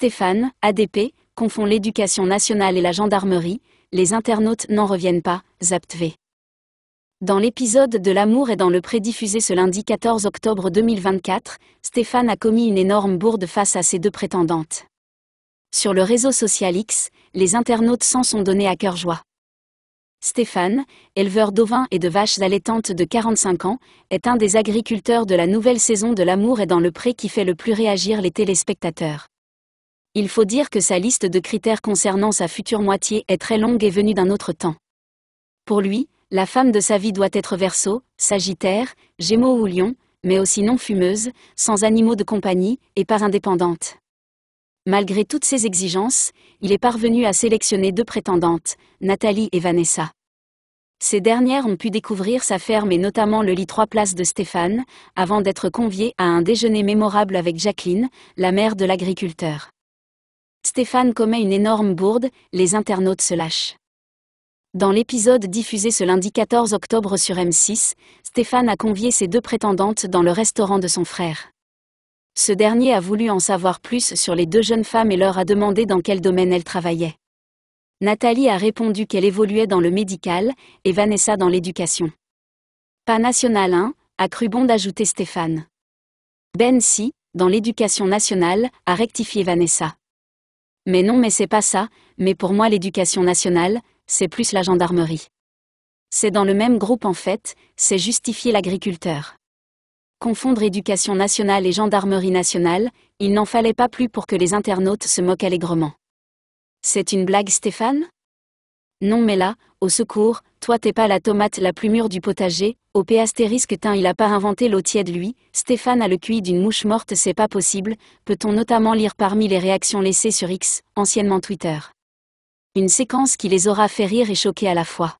Stéphane, ADP, confond l'éducation nationale et la gendarmerie, les internautes n'en reviennent pas, ZAPTV. Dans l'épisode de L'amour et dans le pré diffusé ce lundi 14 octobre 2024, Stéphane a commis une énorme bourde face à ses deux prétendantes. Sur le réseau social X, les internautes s'en sont donnés à cœur joie. Stéphane, éleveur d'ovins et de vaches allaitantes de 45 ans, est un des agriculteurs de la nouvelle saison de L'amour et dans le pré qui fait le plus réagir les téléspectateurs il faut dire que sa liste de critères concernant sa future moitié est très longue et venue d'un autre temps. Pour lui, la femme de sa vie doit être verso, sagittaire, gémeaux ou lion, mais aussi non fumeuse, sans animaux de compagnie, et pas indépendante. Malgré toutes ces exigences, il est parvenu à sélectionner deux prétendantes, Nathalie et Vanessa. Ces dernières ont pu découvrir sa ferme et notamment le lit 3 places de Stéphane, avant d'être conviées à un déjeuner mémorable avec Jacqueline, la mère de l'agriculteur. Stéphane commet une énorme bourde, les internautes se lâchent. Dans l'épisode diffusé ce lundi 14 octobre sur M6, Stéphane a convié ses deux prétendantes dans le restaurant de son frère. Ce dernier a voulu en savoir plus sur les deux jeunes femmes et leur a demandé dans quel domaine elles travaillaient. Nathalie a répondu qu'elle évoluait dans le médical et Vanessa dans l'éducation. Pas national 1, a cru bon d'ajouter Stéphane. Ben Si, dans l'éducation nationale, a rectifié Vanessa. Mais non, mais c'est pas ça, mais pour moi l'éducation nationale, c'est plus la gendarmerie. C'est dans le même groupe en fait, c'est justifier l'agriculteur. Confondre éducation nationale et gendarmerie nationale, il n'en fallait pas plus pour que les internautes se moquent allègrement. C'est une blague Stéphane Non mais là, au secours, toi t'es pas la tomate la plus mûre du potager, au P astérisque teint il a pas inventé l'eau tiède lui, Stéphane a le cuit d'une mouche morte c'est pas possible, peut-on notamment lire parmi les réactions laissées sur X, anciennement Twitter. Une séquence qui les aura fait rire et choquer à la fois.